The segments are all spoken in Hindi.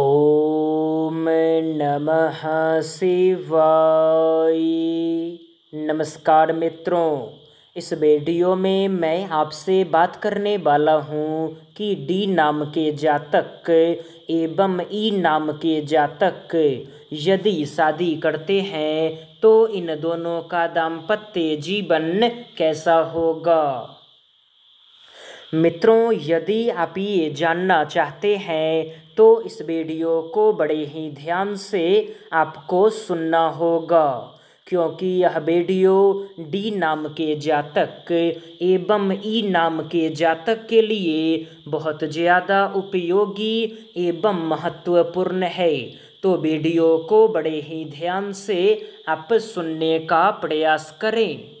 ओम नमः शिवाय नमस्कार मित्रों इस वीडियो में मैं आपसे बात करने वाला हूँ कि डी नाम के जातक एवं ई नाम के जातक यदि शादी करते हैं तो इन दोनों का दाम्पत्य जीवन कैसा होगा मित्रों यदि आप ये जानना चाहते हैं तो इस वीडियो को बड़े ही ध्यान से आपको सुनना होगा क्योंकि यह वीडियो डी नाम के जातक एवं ई e नाम के जातक के लिए बहुत ज़्यादा उपयोगी एवं महत्वपूर्ण है तो वीडियो को बड़े ही ध्यान से आप सुनने का प्रयास करें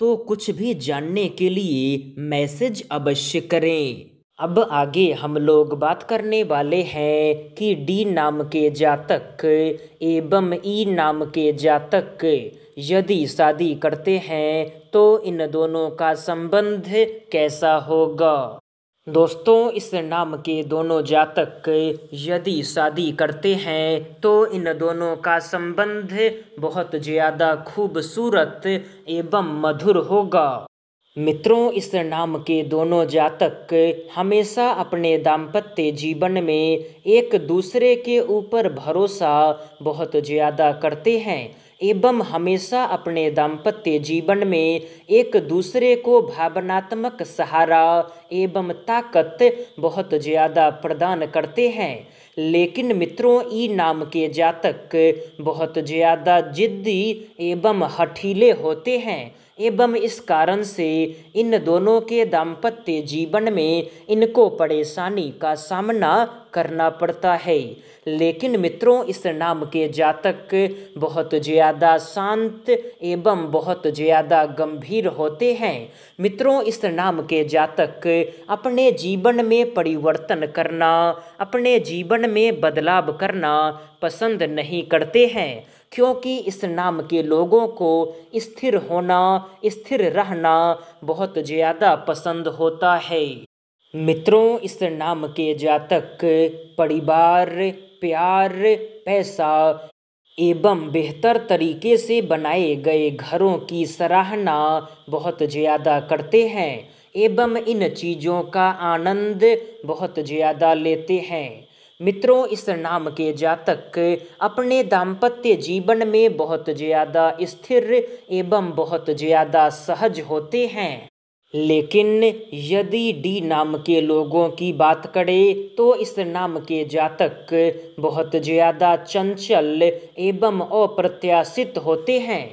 तो कुछ भी जानने के लिए मैसेज अवश्य करें अब आगे हम लोग बात करने वाले हैं कि डी नाम के जातक एवं ई नाम के जातक यदि शादी करते हैं तो इन दोनों का संबंध कैसा होगा दोस्तों इस नाम के दोनों जातक यदि शादी करते हैं तो इन दोनों का संबंध बहुत ज़्यादा खूबसूरत एवं मधुर होगा मित्रों इस नाम के दोनों जातक हमेशा अपने दाम्पत्य जीवन में एक दूसरे के ऊपर भरोसा बहुत ज़्यादा करते हैं एवं हमेशा अपने दाम्पत्य जीवन में एक दूसरे को भावनात्मक सहारा एवं ताकत बहुत ज़्यादा प्रदान करते हैं लेकिन मित्रों ई नाम के जातक बहुत ज़्यादा जिद्दी एवं हठीले होते हैं एवं इस कारण से इन दोनों के दाम्पत्य जीवन में इनको परेशानी का सामना करना पड़ता है लेकिन मित्रों इस नाम के जातक बहुत ज़्यादा शांत एवं बहुत ज़्यादा गंभीर होते हैं मित्रों इस नाम के जातक अपने जीवन में परिवर्तन करना अपने जीवन में बदलाव करना पसंद नहीं करते हैं क्योंकि इस नाम के लोगों को स्थिर होना स्थिर रहना बहुत ज़्यादा पसंद होता है मित्रों इस नाम के जातक परिवार प्यार पैसा एवं बेहतर तरीके से बनाए गए घरों की सराहना बहुत ज़्यादा करते हैं एवं इन चीज़ों का आनंद बहुत ज़्यादा लेते हैं मित्रों इस नाम के जातक अपने दाम्पत्य जीवन में बहुत ज़्यादा स्थिर एवं बहुत ज़्यादा सहज होते हैं लेकिन यदि डी नाम के लोगों की बात करें तो इस नाम के जातक बहुत ज़्यादा चंचल एवं अप्रत्याशित होते हैं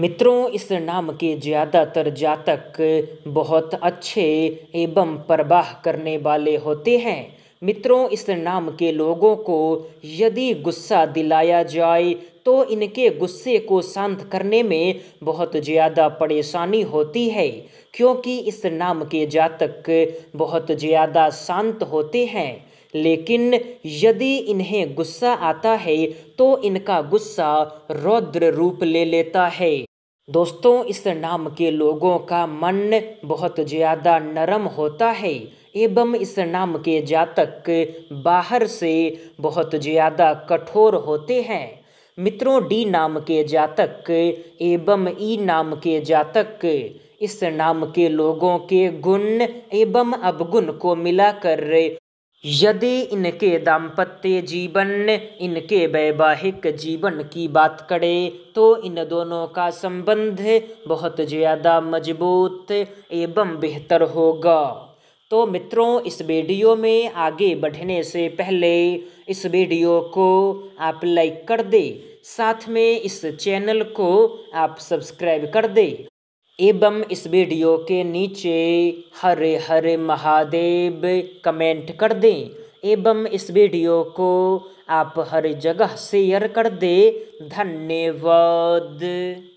मित्रों इस नाम के ज़्यादातर जातक बहुत अच्छे एवं प्रवाह करने वाले होते हैं मित्रों इस नाम के लोगों को यदि गुस्सा दिलाया जाए तो इनके गुस्से को शांत करने में बहुत ज़्यादा परेशानी होती है क्योंकि इस नाम के जातक बहुत ज़्यादा शांत होते हैं लेकिन यदि इन्हें गुस्सा आता है तो इनका गुस्सा रौद्र रूप ले लेता है दोस्तों इस नाम के लोगों का मन बहुत ज़्यादा नरम होता है एवं इस नाम के जातक बाहर से बहुत ज़्यादा कठोर होते हैं मित्रों डी नाम के जातक एवं ई नाम के जातक इस नाम के लोगों के गुण एवं अवगुण को मिलाकर यदि इनके दाम्पत्य जीवन इनके वैवाहिक जीवन की बात करें तो इन दोनों का संबंध बहुत ज़्यादा मजबूत एवं बेहतर होगा तो मित्रों इस वीडियो में आगे बढ़ने से पहले इस वीडियो को आप लाइक कर दें साथ में इस चैनल को आप सब्सक्राइब कर दें एवं इस वीडियो के नीचे हरे हरे महादेव कमेंट कर दें एवं इस वीडियो को आप हर जगह शेयर कर दें धन्यवाद